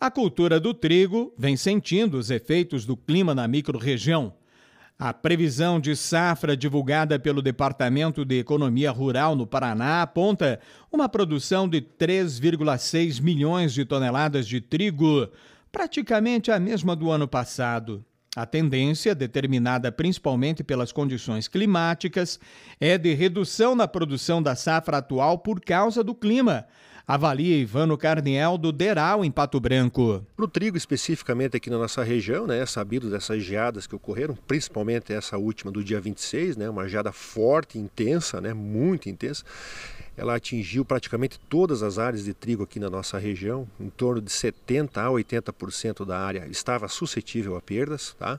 A cultura do trigo vem sentindo os efeitos do clima na microrregião. A previsão de safra divulgada pelo Departamento de Economia Rural no Paraná aponta uma produção de 3,6 milhões de toneladas de trigo, praticamente a mesma do ano passado. A tendência, determinada principalmente pelas condições climáticas, é de redução na produção da safra atual por causa do clima, avalia Ivano Carniel do Deral, em Pato Branco. Para o trigo, especificamente aqui na nossa região, né, é sabido dessas geadas que ocorreram, principalmente essa última do dia 26, né, uma geada forte, intensa, né, muito intensa. Ela atingiu praticamente todas as áreas de trigo aqui na nossa região, em torno de 70% a 80% da área estava suscetível a perdas. Tá?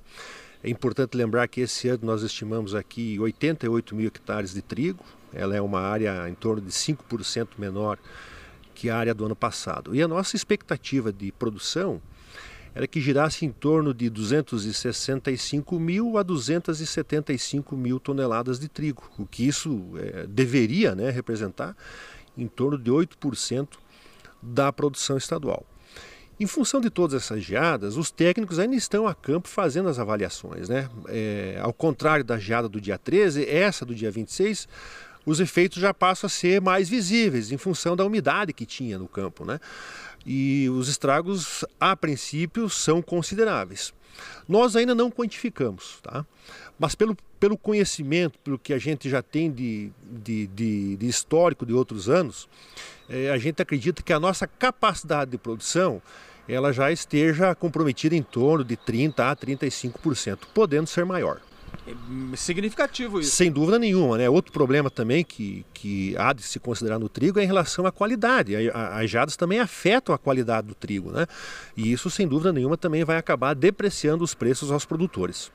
É importante lembrar que esse ano nós estimamos aqui 88 mil hectares de trigo, ela é uma área em torno de 5% menor que a área do ano passado. E a nossa expectativa de produção era que girasse em torno de 265 mil a 275 mil toneladas de trigo, o que isso é, deveria né, representar em torno de 8% da produção estadual. Em função de todas essas geadas, os técnicos ainda estão a campo fazendo as avaliações. Né? É, ao contrário da geada do dia 13, essa do dia 26 os efeitos já passam a ser mais visíveis em função da umidade que tinha no campo, né? E os estragos, a princípio, são consideráveis. Nós ainda não quantificamos, tá? mas pelo, pelo conhecimento, pelo que a gente já tem de, de, de, de histórico de outros anos, eh, a gente acredita que a nossa capacidade de produção ela já esteja comprometida em torno de 30% a 35%, podendo ser maior. É significativo isso. Sem dúvida nenhuma, né? Outro problema também que, que há de se considerar no trigo é em relação à qualidade. As jadas também afetam a qualidade do trigo, né? E isso, sem dúvida nenhuma, também vai acabar depreciando os preços aos produtores.